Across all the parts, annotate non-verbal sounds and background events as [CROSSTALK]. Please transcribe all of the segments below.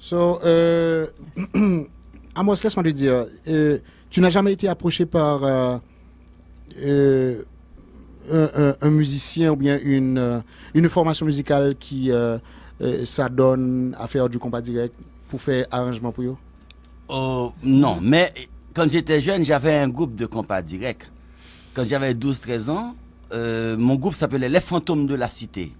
So, euh, [CLEARS THROAT] Amos, laisse-moi te dire, euh, tu n'as jamais été approché par euh, euh, un, musicien ou bien une, une formation musicale qui s'adonne à faire du combat direct pour faire arrangement pour eux oh, Non, mais quand j'étais jeune, j'avais un groupe de combat direct. Quand j'avais 12-13 ans, mon groupe s'appelait Les Fantômes de la Cité.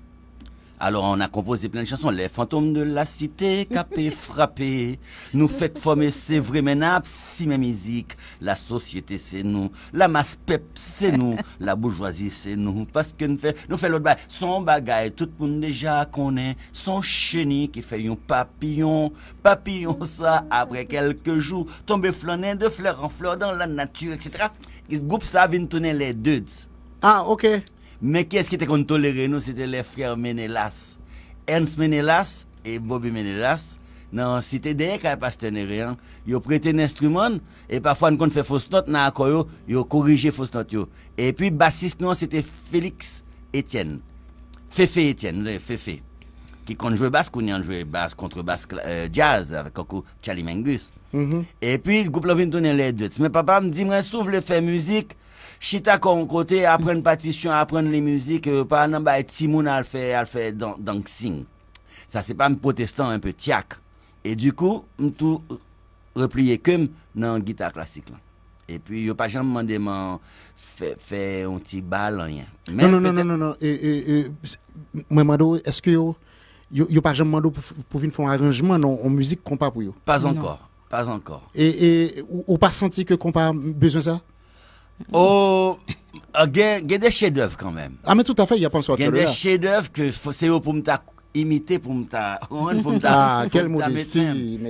Alors on a composé plein de chansons. Les fantômes de la cité, capé, [LAUGHS] frappé, nous faites former, c'est vrai, mais si mes musique la société c'est nous, la masse pep c'est nous, la bourgeoisie c'est nous, parce que nous fait, nous fait l'autre bagaille, son bagaille, tout le monde déjà connaît, son chenille qui fait un papillon, papillon [LAUGHS] ça, après quelques jours, tomber flâner de fleur en fleur dans la nature, etc. Il groupe ça, vient les deux. Ah, ok. Mè kè es ki te kon tolere nou, se te le frèr Menelas. Ernst Menelas e Bobi Menelas nan sitè deyè kwa e pas tè nè rè an. Yo prète nè strouman, e pafwa an kon te fè fosnot nan akoy yo, yo korije fosnot yo. E pi bassist nou se te Félix Étienne. Féfé Étienne, le Féfé. Ki kon jwè bas koun yon jwè bas kontre bas euh, jazz avè koko Charlie Mengus. Mm-hmm. E pi goup la vin tonè lè dèt. Mè papa mè di mè sou vle fè müzik. Chita kon kote, apren patisyon, apren li müzik, yo euh, pa nan ba et timoun al fe, al fe dansk sing. Sa se pa m potestan an pe tsyak. E du kou, m tou repliye kem nan gita klasik lan. E pi yo pa jemman deman fe, fe onti balan yan. Non, non, non, non, non, non. E, e, e, mwen mwado, eske yo, yo pa jemman do pouvin foun aranjman, non, mwuzik kon pa pou yo. Pas ankor, non. pas ankor. E, e, ou pa santi ke kon pa bezwen sa? O oh, euh, gen gen de chedev kanmen A ah, men tout afe y a panso a chedev Gen de chedev ke se yo pou mta imite pou mta Ouan pou mta Kel molesti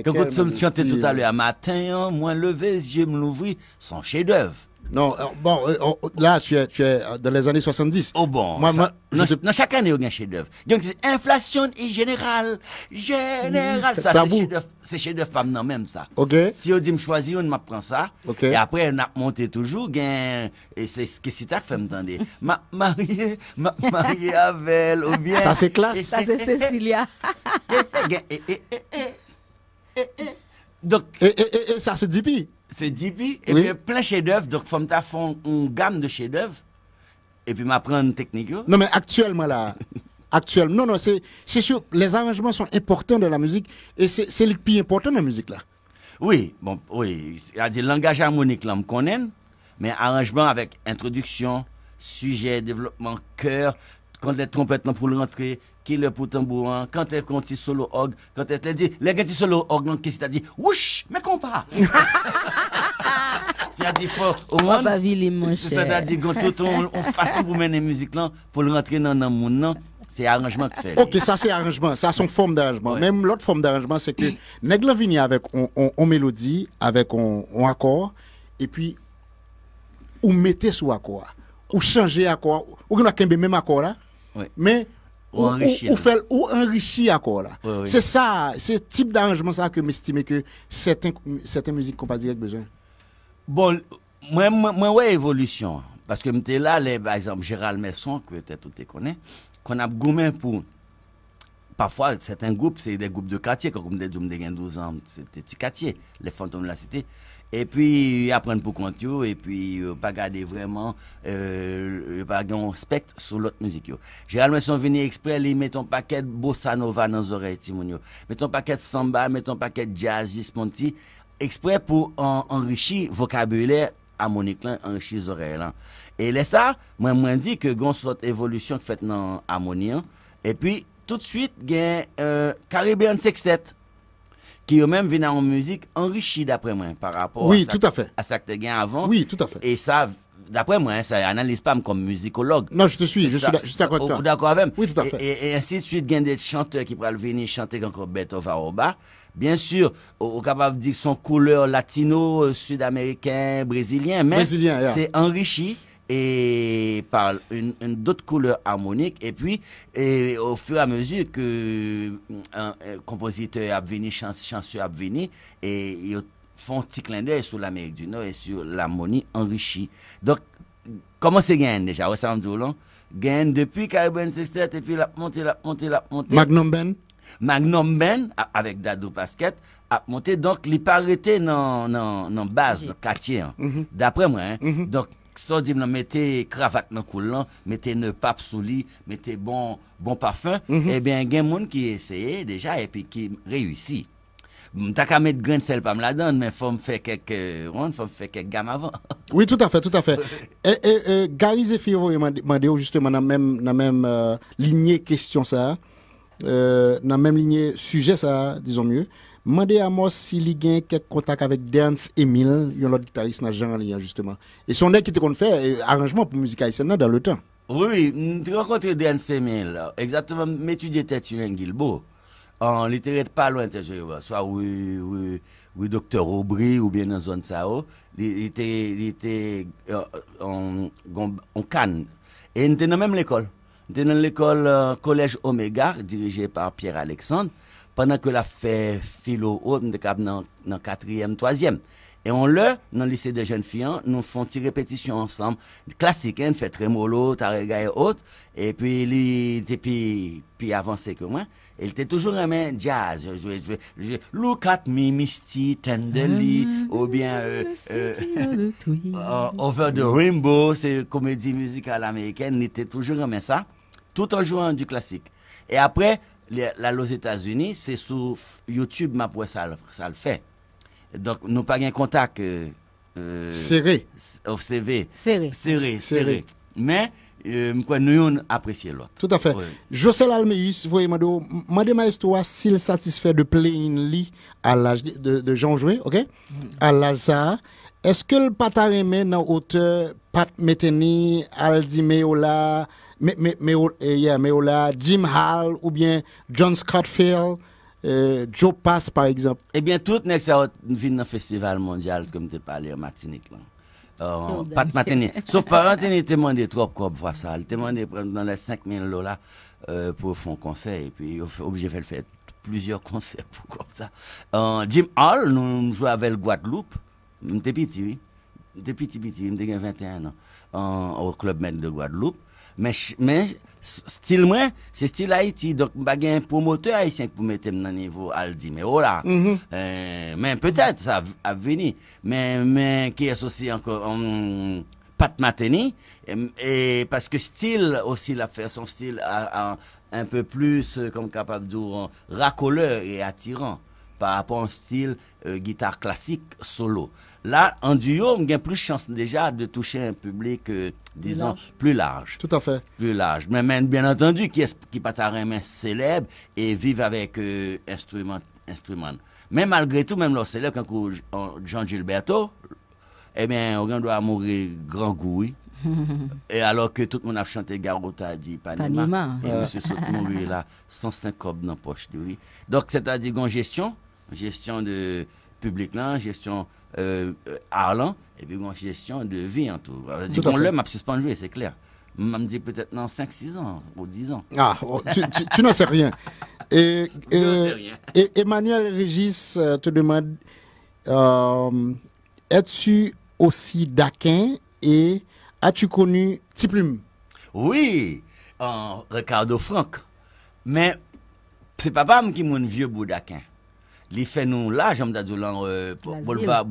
Kekout sou m chante tout a le a maten Mwen levez je m louvri son chedev Non, euh, bon, euh, oh, oh, là, tu es, tu euh, dans les années 70. Oh bon, moi, non, chaque année, y a un chef-d'œuvre. Donc, inflation et générale. Générale, mm, ça, c'est chef-d'œuvre. C'est chef-d'œuvre, pas non, même ça. OK. Si on dit me choisir, on m'apprend ça. OK. Et après, on a monté toujours. et c'est ce que c'est ça que fait m'entendre. [LAUGHS] Ma, mariée, ma, mariée avec, ou bien. Ça, c'est classe. ça, c'est Cécilia. [LAUGHS] et, et, donc, et, et, et, ça, c'est DP C'est DP. Et puis, plein chef chefs-d'œuvre. Donc, faut me fond une gamme de chefs-d'œuvre. Et puis, m'apprendre une technique. Non, mais actuellement, là. [LAUGHS] actuellement. Non, non, c'est sûr. Les arrangements sont importants dans la musique. Et c'est le plus important de la musique, là. Oui, bon, oui. il a dire langage harmonique, là, on connaît. Mais arrangement avec introduction, sujet, développement, cœur, quand les trompettes pour le rentrer, qui le pour quand elle compte solo hog quand elle dit, les gars solo og, non, qu'est-ce que t'as dit? Wouch, mais compas! C'est-à-dire, faut, au moins, c'est-à-dire, tout on, on façon pour mener musique là, pour le rentrer dans le monde c'est arrangement que fait. Ok, ça c'est arrangement, ça c'est une forme d'arrangement. Même l'autre forme d'arrangement, c'est que [CLEARS THROAT] Negla vini avec on, mélodie, avec un accord, et puis, ou mettez sous accord, ou changez accord, ou qu'on a même accord là, mais Ou anrichi akor la. Se sa, se tip d'arrangement sa ke m'estime ke seten mouzik kon pa direk bejè. Bon, mwen wè evolution. Paske mte la, lè, aizan, Gérald Messon, kwen te toute konen, kon ap goumen pou, pafwa, seten goup, se y de goup de katye, kon kon de djoum de gen douz an, se te ti katye, le fantom la site, E pwi apren pou kont yo, e pwi pa gade vreman, e pa gen ou spekt sou lot mizik yo. Jelal mwen son veni ekspre li meton paket bossa nova nan zore ti moun yo. Meton paket samba, meton paket jazz, jispon ti, ekspre pou anrichi vokabulè amonik lan, anrichi zore lan. E lè sa, mwen mwen di ke gen sou lot evolusyon fèt nan amonien, e pwi tout suite gen Karibéan euh, Sextet, qui eux-mêmes viennent en musique enrichie d'après moi par rapport à, ça que tu as avant. Oui, tout à fait. Et ça, d'après moi, hein, ça analyse pas comme musicologue. Non, je te suis, je suis d'accord avec D'accord avec Oui, tout à fait. Et, ainsi de suite, il y a des chanteurs qui pourraient venir chanter encore Beethoven au bas. Bien sûr, on capable de dire son couleur latino, euh, sud-américain, brésilien, mais c'est enrichi et par une, une d'autres couleurs harmoniques et puis et au fur et à mesure que euh, un, un compositeur a venu chanceux a venu et ils font un petit clin d'œil sur l'Amérique du Nord et sur l'harmonie enrichie donc comment c'est gagné déjà au Samdoulon depuis Caribbean Sister, et puis la montée la montée la montée Magnum Ben Magnum Ben, avec Dado basket a monté donc pas arrêté dans la base, dans le quartier, hein. mm-hmm. d'après moi. Hein. Mm-hmm. Donc, Kso di m nan mette kravat nan koulan, mette ne pap souli, mette bon, bon parfan, mhm. e eh ben gen moun ki eseye deja e pi ki reyusi. M tak a met grensel pa m ladan, men fòm fè kek, fòm fè kek gam avan. Oui, tout a fè, tout a fè. E, e, e, Gary Zefiro e Mandeo justement nan menm, nan menm euh, linye kestyon sa, euh, nan menm linye suje sa, dizon mye. Mandé à si s'il y a quelques contacts avec Dance Emile, il y a l'autre guitariste dans Jean lien hein, justement. Et son aide qui te fait eh, arrangement pour musique haïtienne dans le temps. Oui, je j'ai rencontré Dance Emile, exactement, sur un Gilbo. En littéraire pas loin de soit oui, oui, oui, docteur Aubry ou bien dans zone Sao, il était, il était, on, euh, Et il était dans même l'école. Il était dans l'école, euh, collège Omega, dirigé par Pierre Alexandre pendant que la fait philo on de e dans quatrième troisième et on le dans le lycée des jeunes filles hein, nous font des répétition ensemble classique hein fait tremolo tarega et autres et puis il était puis puis avancé que moi il était toujours main jazz je jouais look at me misty tenderly ah, ou bien euh, euh, [LAUGHS] euh, over the rainbow c'est comédie musicale américaine il était toujours mais ça tout en jouant du classique et après La los Etats-Unis, se sou YouTube ma pouè sal fè. Donk nou pa gen kontak... Seri. Ofsevi. Seri. Seri, seri. Men, mkwen nou yon apresye lot. Tout a fè. Josel Almeyus, voye mwado, mwade ma estowa sil satisfè de pleyin li al laj de Jean Joué, ok? Al laj sa, eske l patareme nan ote pat meteni al di me ola... mais, mais, mais, a eh, mais là, Jim Hall ou bien John Scottfield, euh, Joe Pass par exemple. Eh bien, tout n'est ça vient dans le festival mondial comme tu parlé en Martinique. Là. Euh, pas de Martinique Sauf par [LAUGHS] il t'a demandé trop quoi voir ça. t'a demandé dans les 5000 dollars euh, pour faire un concert et puis il est obligé de faire plusieurs concerts pour comme ça. Euh, Jim Hall, nous jouons avec le Guadeloupe. suis petit, oui. depuis petit, petit, j'étais 21 ans. Euh, au club maître de Guadeloupe. Men, stil mwen, se stil a iti, donk bagen pou mote a iti an pou metem nan nivou al di me o la. Mhm. Eh, men, petet, sa ap veni. Men, men, ki asosi anko mm, pat mateni, e, paske stil osi la fè, son stil a an pe plus euh, kom kapat douran rakoleur e atiran. par rapport an stil euh, gitar klasik solo. La, an duyo, mwen gen plus chans deja de touche an publik, euh, dison, plus large. Tout a fait. Plus large. Men, men, bien entendu, ki pata remen seleb e vive avèk euh, instrument. Men, malgré tout, men, lò seleb, kankou Jean Gilberto, e eh men, oran do a mouri gran goui. [LAUGHS] E alò ke tout moun ap chante Garota, di Panima, e monsi sot mouri la, sans sengob nan poche di oui. Donk, se ta di gon gestyon, gestion de public là, gestion euh, Arlan, et puis gestion de vie en tout. Dit l'a, suspendu, c'est clair. M'a dit peut-être dans 5-6 ans ou 10 ans. Ah, oh, tu, n'en [LAUGHS] sais rien. Et, Emmanuel Régis euh, te demande euh, es-tu aussi d'Aquin et as-tu connu Tiplume Oui, en Ricardo Franck. Mais c'est papa qui mon vieux bout d'Aquin. Li fè nou la, jom dadou lan euh, boulevard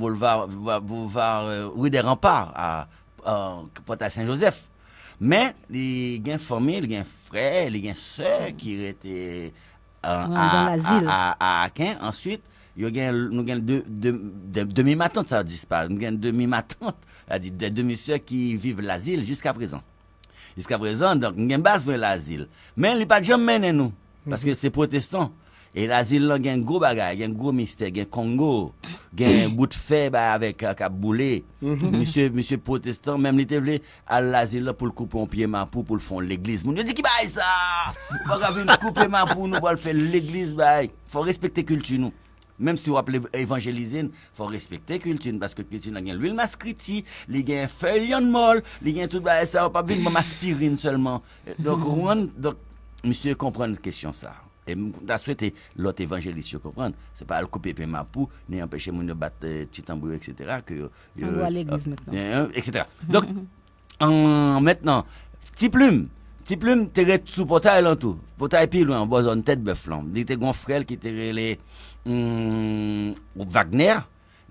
Ouide-Rampart, euh, pota Saint-Joseph. Men, li gen formé, li gen frè, li gen sè ki rete a Akin. Ensuite, nou gen demi-matante sa dispa. Nou gen demi-matante, a di, demi-sè ki vive l'asile jusqu'a prezant. Jusk'a prezant, nou gen basve l'asile. Men, li pa jom menen nou, paske se mhm. protestant. E la zil la gen gwo bagay, gen gwo mister, gen Kongo, gen mm-hmm. bout fe baye avek Kaboulé, misye mm-hmm. protestant, menm li te vle, al la zil la pou l'koupe yon piye mapou pou l'fon l'eglise. Moun yo di ki baye sa! Moun yon koupe yon mapou nou wale fe l'eglise baye. Fon respekte kulti nou. Menm si wap l'evangelize, fon respekte kulti nou. Baske kulti nou gen l'wil maskriti, li gen fèl yon mol, li gen tout baye sa, wap abil mou maspirin selman. Donk mm-hmm. rouan, donk misye komprene kestyon sa. E mou ta sou ete lot evanjelis yo koprande, se pa al kopye pe mapou, ne yon peche moun yo bat euh, titanbou, et cetera, ki yo... Kwa l'eglis, mettenan. Et cetera. Dok, an, [LAUGHS] mettenan, ti ploum, ti ploum, te re tsou pota elan tou, pota epi lou an, wazan tet be flan, dey te gon frel ki te re le Wagner,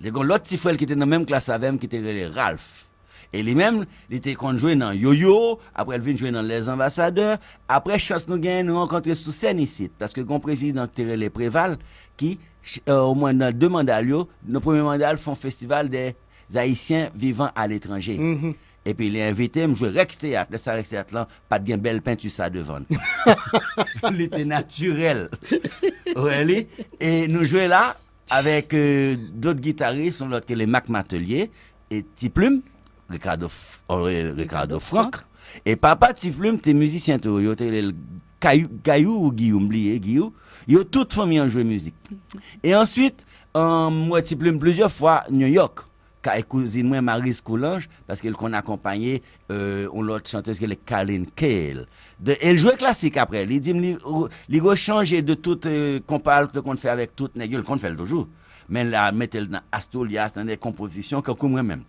dey gon lot ti frel ki te nan menm klas avem ki te re le Ralph. E li men, li te kon jwè nan Yo-Yo, apre el vin jwè nan Les Ambassadeurs, apre Charles Nouguin nou an kontre sou sèn isi. Paske kon prezidant Terele Preval ki, ou euh, mwen nan mm-hmm. de mandalyo, nou premi mandalyo fon festival de zaissien vivan al etranje. E pi li envite m jouè Reksteat, lè sa Reksteat lan, pat gen bel pintu sa devan. Li [LAUGHS] te naturel. E nou jwè la, avek dot gitarist, son lot ke le Mac Matelier, et Ti Plume. Ricardo, Ricardo Franck. Et papa tu t'es musicien, t'es le Caillou ou Guillaume, oublié, eh, Guillaume. Yo, toute famille en joué musique. Et ensuite, moi, Tiflum, plusieurs fois, New York. Ka cousine moi Marie parce qu'elle qu'on accompagné euh, on l'autre chanteuse qui est Kalin Kale. De elle jouait classique après, il dit il go changer de tout euh, qu'on parle, qu'on fait avec tout qu'on fait toujours. Mais là mettre dans Astolias dans des compositions qu'on moi même.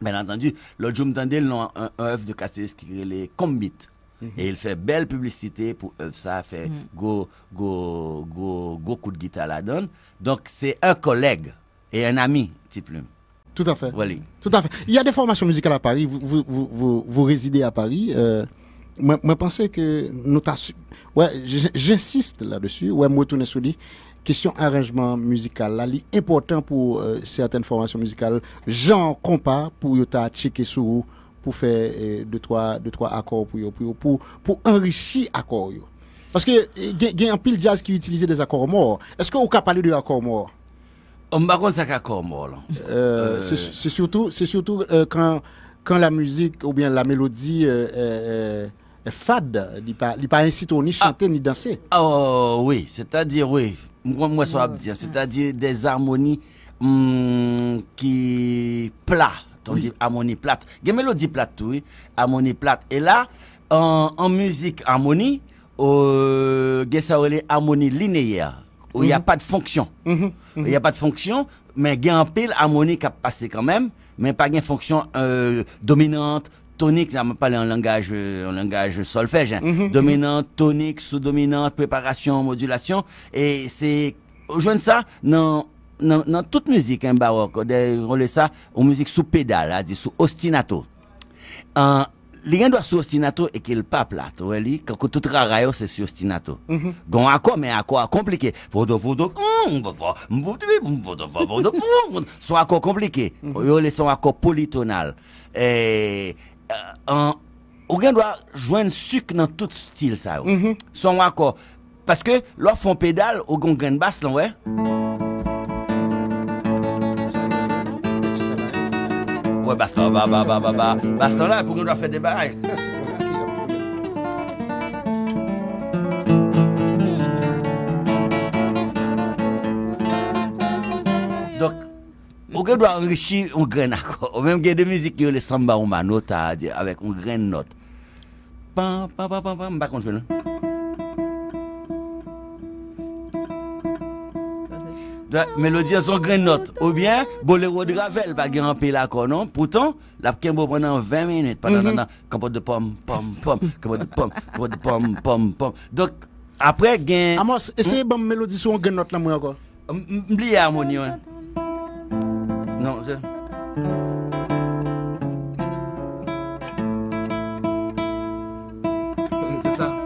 Bien entendu, l'autre jour, m'entendais, un, un œuvre de Cassius qui est les Combit. Mhm. Et il fait belle publicité pour œuvre ça, fait mhm. go, go, go, go coup de guitare la donne. Donc c'est un collègue et un ami, type Tout à fait. Voilà. Tout à fait. Il y a des formations musicales à Paris. Vous, vous, vous, résidez à Paris. Euh, moi, pensais que nous Ouais, j'insiste là-dessus. Ouais, moi, retourner sur question arrangement musical là, important pour euh, certaines formations musicales. J'en compas pour yota et pour faire euh, deux trois deux trois accords pour pour pour, enrichir accord Parce que y euh, a un pile jazz qui utilise des accords morts. Est-ce que vous pouvez parler de accords morts On ne parle pas accords morts. c'est surtout c'est surtout quand quand la musique ou bien la mélodie est fade, il pas pas incite ni ah. chanter ni danser. Oh oui, c'est-à-dire oui, Mm. Mm. c'est-à-dire des harmonies mm, qui plates, tandis dit harmonie plate. Il y a des mélodies plates, oui, harmonie plate. Et là, en, musique harmonie, euh, il y a harmonie mm-hmm. linéaire, où il n'y a pas de fonction. Mm-hmm. Il n'y a pas de fonction, mais il y a un pile harmonie qui a passé quand même, mais pas une fonction euh, dominante, tonique, là, me parle en langage, en langage solfège, dominant dominante, tonique, sous-dominante, préparation, modulation, et c'est, jeune ça, non, non, non, toute musique, baroque, on le ça, en musique sous pédale, là, sous ostinato. Euh, les gens doivent ostinato et qu'il pas plat, vous voyez, quand tout travail c'est sur ostinato. Gon accord mais accord compliqué. Vodo vodo vodo vodo compliqué. Yo les sont accord polytonal. Et Euh, ou gen dwa jwen suk nan tout stil mm-hmm. sa ou Son wakou Paske lor fon pedal ou gen gen bas lan ou e Ou e bas lan ou ba ba ba ba Bas lan la pou gen dwa fè debaray Mersi gen do anrichi un gren akor. Ou menm gen de mizik le samba ou manot a di avèk un gren not. Pan, pan, pan, pan, pan, mba konjwen an. Melodi an son gren not. Ou bien, bolero de Ravel pa gen anpe la non. Poutan, la pken bo prenen 20 nan, nan. Mhm. kapote de pom, pom, pom, kapote de pom, de pom, pom, pom. Dok, apre gen... Amos, eseye hmm? bom melodi sou an gren not la mwen akor. Mbli harmonion. Non, c'est... C'est ça.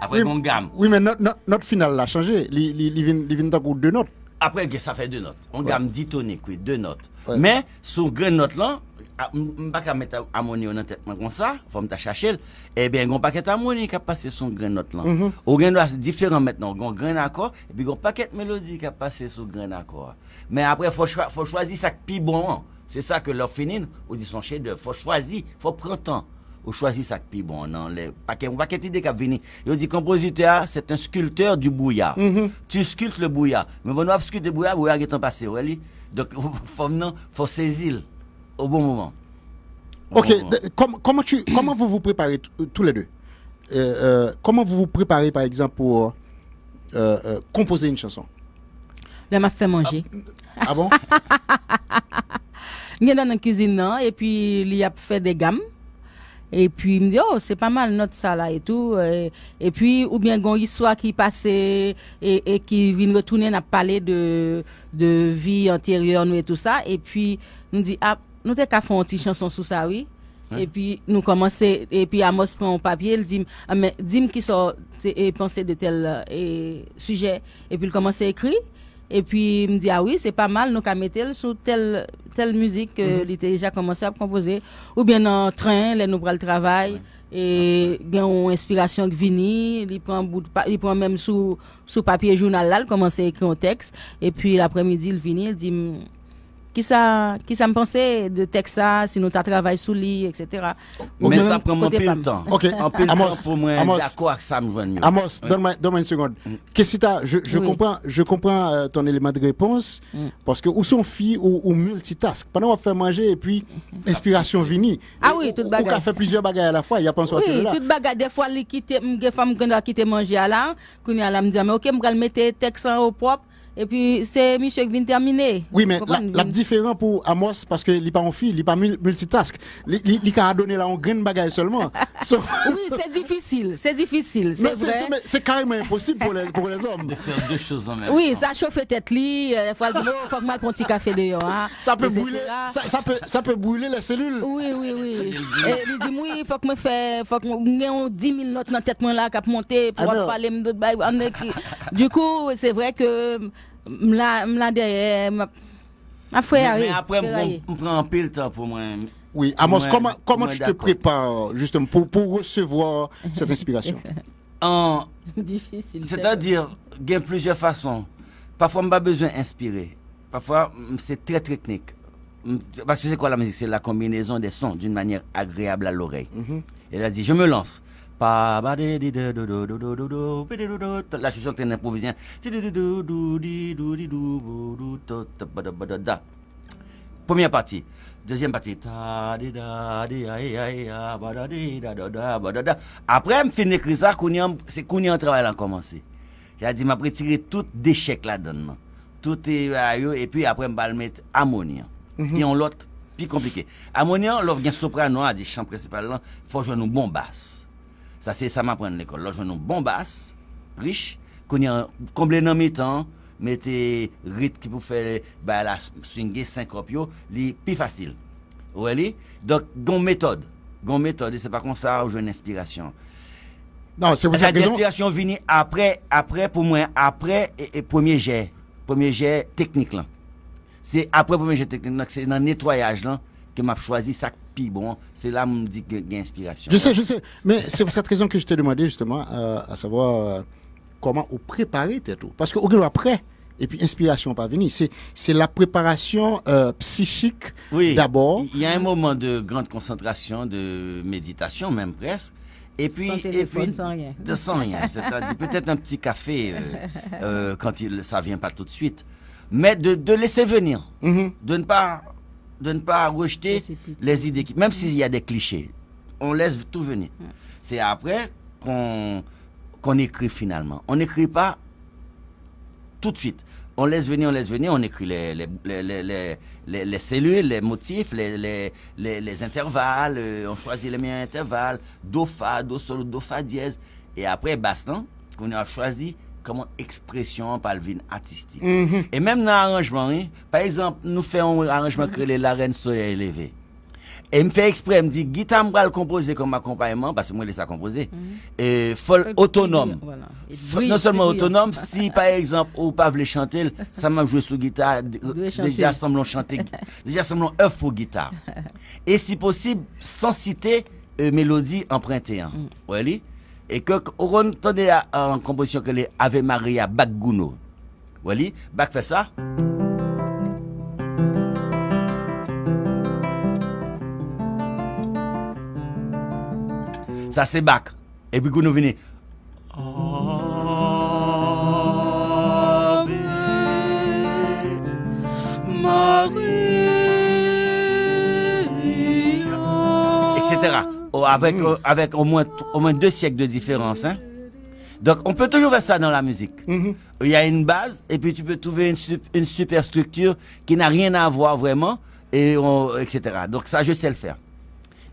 Après, oui, mon gamme. Oui, mais notre, notre, finale l'a changé. Il vient d'un deux notes. Après, ça fait deux notes. On gamme gamme ditonique, oui, deux notes. Mais, sur grande note là, Mbak a met a mouni ou nan tetman kon sa, Fom ta chachel, Ebyen, eh goun paket a mouni, Kap pase sou gren not lan. Mhm. Ou gren doa se diferan met nan, Goun gren akor, Epi goun paket melodi, Kap pase sou gren akor. Men apre, fò chwazi sak pi bon an. Se sa ke lò finin, Ou di son chedè, Fò chwazi, fò prantan, Ou chwazi sak pi bon an. Mbak eti de kap vini. Yo di kompozite a, Set un skultèr du bouya. Mhm. Tu skulte le bouya. Men bon wap skulte bouya, Bouya getan pase, wè li? [LAUGHS] Fom nan, fò se au bon moment. ok, comment, tu, comment vous vous préparez tous les deux euh, euh, Comment vous vous préparez, par exemple, pour euh, composer une chanson Là, m'a fait manger. Ah, ah bon Je dans la cuisine, et puis il y a fait des gammes. Et puis, il me dit, oh, c'est pas mal notre ça et tout. Et, puis, ou bien, il histoire qui passait et, et, qui vient retourner à parler de, de vie antérieure nous et tout ça. Et puis, il me dit, ah, nous avons fait une petite chanson sur ça oui et puis nous commencer et puis Amos prend un papier il dit dim qui sort penser de tel e, sujet et puis il commence à écrire et puis il me dit ah oui c'est pas mal nous qu'à mettre sur telle telle musique était mhm. déjà commencé à composer ou bien en train les nous le travail et okay. une inspiration qui vini il prend bout il prend même sous sous papier journal là il commence à écrire un texte et puis l'après-midi il vient il dit qui ça me pensait de Texas si nous t'as travaillé sous lit etc mais ça prend un peu de temps un peu de temps pour moi d'accord avec ça me va Amos donne-moi donne une seconde qu'est-ce mm. que je comprends je comprends euh, ton élément de réponse mm. parce que où sont filles ou ou multitask pendant on fait manger et puis mm-hmm. inspiration vini ah oui tout bagarre fait plusieurs bagages à la fois il y a pas un seul là tout des fois les quitter femme qui ont quitter manger là qu'on est à me disent, mais ok on va le mettre Texas au propre et puis c'est Michel qui vient terminer. Oui, mais la, différence différent pour Amos parce qu'il n'est pas en fille, il n'est pas multitask. Il a donné là en de bagage seulement. [LAUGHS] oui, c'est difficile, c'est difficile. C'est vrai. C'est carrément impossible pour les, pour les hommes. De faire deux choses en même oui, temps. Oui, ça chauffe tête, il euh, faut que mal prenne un petit café d'ailleurs. Hein, ça, peut brûler, ça, peut, ça peut brûler les cellules. Oui, oui, oui. il dit, oui, il faut que je fasse 10 000 notes dans la tête là qui a monté pour ah parler de bah, Du coup, c'est vrai que. Mla derrière ma on prend un peu le temps pour moi hein. Oui, Amos, comment, comment tu te prépares justement pour, pour recevoir cette inspiration [LAUGHS] en, Difficile. C'est-à-dire, il y a plusieurs façons. Parfois, on pas besoin d'inspirer. Parfois, c'est très technique. Parce que c'est quoi la musique C'est la combinaison des sons d'une manière agréable à l'oreille. Mm a Et là, dit, je me lance. La chanson suis en train Première partie. Deuxième partie. Après, je finis d'écrire ça, c'est qu'on y a travail à commencé. J'ai dit, je vais tirer tout déchec là-dedans. Tout est euh, et puis après, je vais mettre ammonia. Mhm. Qui on l'autre, plus compliqué. Ammonia, l'offre, il soprano, à des chants principales, il faut jouer une bonne basse. Ça, c'est ça m'apprend l'école. Là, je nous bon basse, riche, qu'on y a comblé dans mes temps, mettez rythme qui pour faire bah, la swing syncope, c'est plus facile. Vous voyez? Donc, gon méthode. Gon méthode, c'est pas comme ça où j'ai une inspiration. Non, c'est pour ça que. L'inspiration vient après, après, pour moi, après et, premier jet. Premier jet technique là. C'est après premier jet technique, c'est dans le nettoyage là que m'a choisi ça bon, c'est là me dit que inspiration. Je sais, je sais. Mais c'est pour cette raison que je t'ai demandé justement, euh, à savoir euh, comment vous préparez tout. Parce que au après, et puis inspiration pas venir. C'est, c'est la préparation euh, psychique oui, d'abord. Il y a un moment de grande concentration, de méditation même presque. Et puis, et puis, De sans rien. C'est-à-dire peut-être un petit café [LAUGHS] quand il, ça vient pas tout de suite. Mais de, de laisser venir. Mhm. De ne pas de ne pas rejeter les idées, même mm. s'il y a des clichés. On laisse tout venir. Mm. C'est après qu'on écrit finalement. On n'écrit pas tout de suite. On laisse venir, on laisse venir, on écrit les, les, les, les cellules, les motifs, les, intervalles, euh, on choisit les meilleurs intervalles, do fa, do sol, do fa dièse. Et après, baston, qu'on a choisi comment expression par vin artistique. Mhm. Et même dans l'arrangement, hein, par exemple, nous faisons un arrangement que la reine soleil élevé Et me fait exprès, me dit, guitare me le composer comme accompagnement, parce que moi, je laisse ça composer. Mhm. Et folle autonome. non seulement autonome, si [LAUGHS] par exemple, ou pas voulez chanter, ça m'a joué sous guitare, euh, déjà semblant chanter, [LAUGHS] déjà semblant œuf pour guitare. Et si possible, sans citer, euh, mélodie empruntée. Hein. Mm et que on entendait en composition que les Ave Maria Bagguno. voyez Bac fait ça. Ça c'est Bac. Et puis nous venons Ave Maria. Etc avec, mm. avec au, moins, au moins deux siècles de différence. Hein. Donc on peut toujours faire ça dans la musique. Mm-hmm. Il y a une base et puis tu peux trouver une, une superstructure qui n'a rien à voir vraiment, et etc. Donc ça, je sais le faire.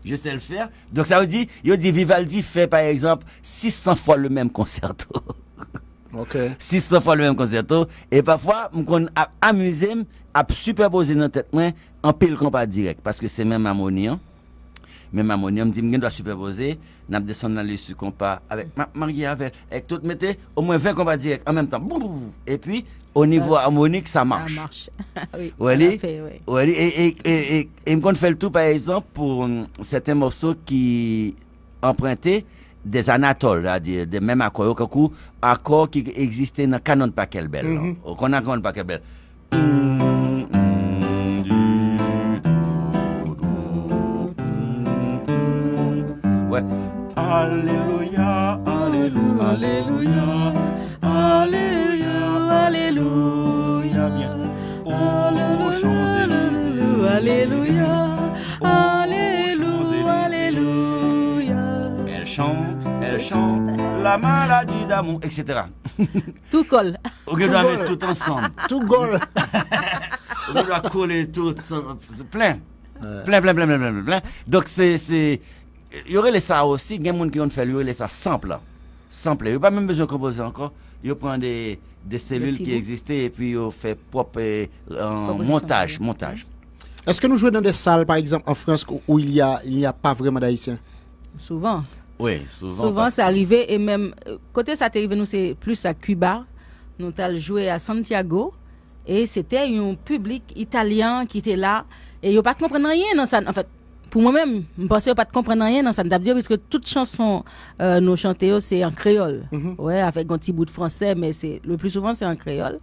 Je sais le faire. Donc ça veut dire, dit Vivaldi fait par exemple 600 fois le même concerto. [LAUGHS] OK. 600 fois le même concerto. Et parfois, on a amusé, à superposer dans notre tête en pile compas direct parce que c'est même harmonieux. Même me dit, je dois superposer, je descendre dans le sucre avec ma mariée avec, avec tout mettez au moins 20 compas direct en même temps. Et puis, au niveau harmonique, ça marche. Ça marche. [LAUGHS] Ah oui. oui, oui. Et, et, et, et, me fait le tout, par exemple, pour hum, certains morceaux qui empruntaient des anatoles, c'est-à-dire des mêmes accords, accords qui existaient dans le canon de Pachelbel. Mm-hmm. Au canon de Pachelbel. Alléluia, Alléluia, Alléluia, Alléluia, Alléluia, Alléluia, Alléluia, Alléluia. Elle chante, elle chante, la maladie d'amour, etc. [LAUGHS] Tout colle. On doit tout ensemble. [LAUGHS] Tout colle. On doit coller tout, euh, plein. Plein, plein, plein, plein, plein, plein. Donc c'est Yore ça aussi osi, ça moun ki on fait yore simple sa les ça simple, simple. Il n'y a pas même besoin de, cellules qui existaient et puis pi fait propre et euh, montage montage Est-ce que nous jouons dans des salles, par exemple, en France, où il n'y a, il a pas vraiment d'haïtiens Souvent. Oui, souvent. Souvent, ça arrivé. Et même, côté ça arrivé, nous, c'est plus à Cuba. Nous avons joué à Santiago. Et c'était un public italien qui était là. Et ils pas comprendre rien dans ça. En fait, pour moi-même, je pense pas de comprendre rien dans ça, parce que toute chanson euh, nous chantons, c'est en créole. Mhm. Ouais, avec un petit bout de français, mais c'est le plus souvent, c'est en créole.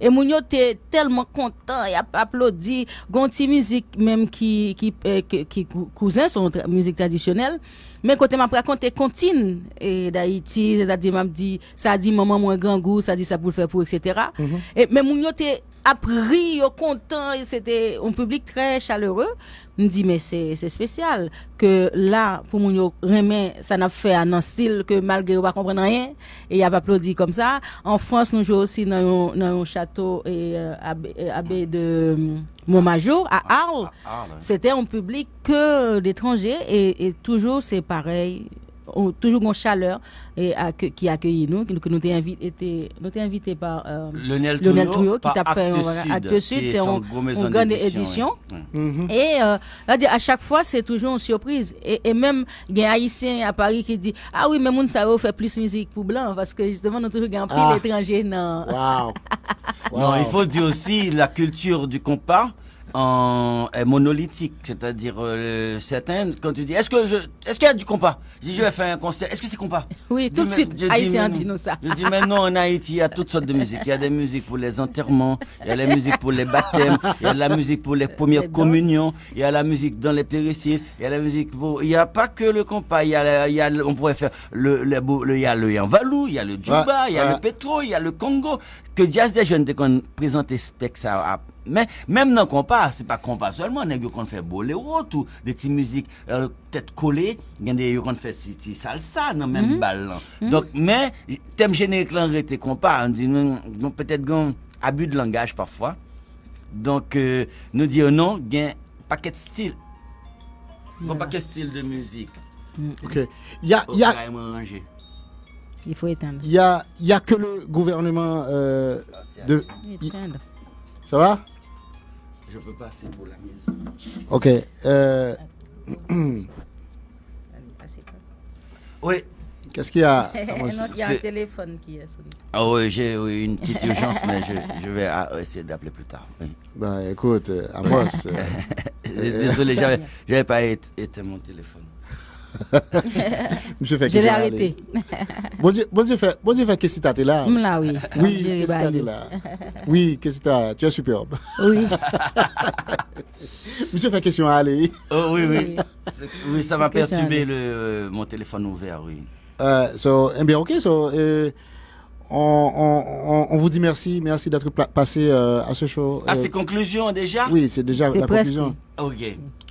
Et Mounio était tellement content, il a applaudi. Gonti musique, même qui, qui, euh, qui, cousin, sont musique traditionnelle. Mais quand m'a raconté contine et d'Haïti, c'est-à-dire m'a dit, ça dit maman, moi, grand goût, ça dit ça pour le faire pour, etc. Mm -hmm. Et, mais Mounio était appris, content, c'était un public très chaleureux. me dit mais c'est spécial que là, pour mon ça n'a fait un style que malgré qu'on ne comprenne rien, et il a pas applaudi comme ça. En France, nous jouons aussi dans un, château et euh, euh, abbé, de euh, Montmajour, à Arles. C'était un public que d'étrangers, et toujours c'est pareil toujours une chaleur et à, qui accueille nous, que nous t'ai invité, invité, par euh, Lionel Trio qui t'a fait un Acte Sud, c'est une grande édition. Mm-hmm. Et euh, à chaque fois, c'est toujours une surprise. Et, même, il y a un haïtien à Paris qui dit Ah oui, mais nous ça veut faire plus musique pour blanc, parce que justement, nous toujours un ah. [LAUGHS] non, il faut dire aussi la culture du compas en, est monolithique, c'est-à-dire euh, certains, quand tu dis, est-ce que je, est-ce qu'il y a du compas Je dis, je vais faire un concert, est-ce que c'est compas Oui, tout de suite, haïtien, dis-nous ça. Je dis, maintenant en Haïti, il y a toutes sortes de musiques. Il y a des musiques pour les enterrements, il y a des musiques pour les baptêmes, il y a la musique pour les premières communions, il y a la musique dans les péricides, il y a la musique pour... Il n'y a pas que le compas, il y a, il y a on pourrait faire le, il y a le Yanvalou, il y a le Juba, il y a le Pétro, il y a le Congo. Ke jaz de jen te kon prezante spek sa ap. Men, menm nan kompa, se pa kompa solman, nen yon kon fè bo euh, le wot mhm. mhm. ou non, non, de ti mouzik tèt kole, gen de yon kon fè si ti salsa nan menm bal nan. Donk men, tem jenèk lan re te kompa, an di menm, donk pètèt gen abu de langaj parfwa. Donk nou diyo non, gen paket stil. Gon paket stil de mouzik. Mm. Ok. Ya, ya... Il faut éteindre. Il n'y a, y a que le gouvernement euh, de. Ça va Je veux passer pour la maison. Ok. Euh, oui. [CLEARS THROAT] Qu'est-ce qu'il y a [LAUGHS] Il y a un téléphone qui est sonné. Ah oui, j'ai eu une petite urgence, mais je, je vais ah, essayer d'appeler plus tard. Bah, écoute, euh, Amos. Désolé, euh, [LAUGHS] Désolé, j'avais pas éteint mon téléphone. [LAUGHS] Je l'ai arrêté. [LAUGHS] Bonjour, Dieu, Bon fait. quest que que tu là là. [LAUGHS] là, oui. Oui, kesi tu te là Oui, que ta, tu es superbe. Oui. Monsieur vais question à aller. Oh oui, oui. Oui, ça m'a perturbé le, euh, mon téléphone ouvert, oui. Euh, so, eh bien, ok, so... Euh, on, on, on, vous dit merci, merci d'être passé à ce show. À ah, ces conclusions déjà Oui, c'est déjà la presque. conclusion. Ok.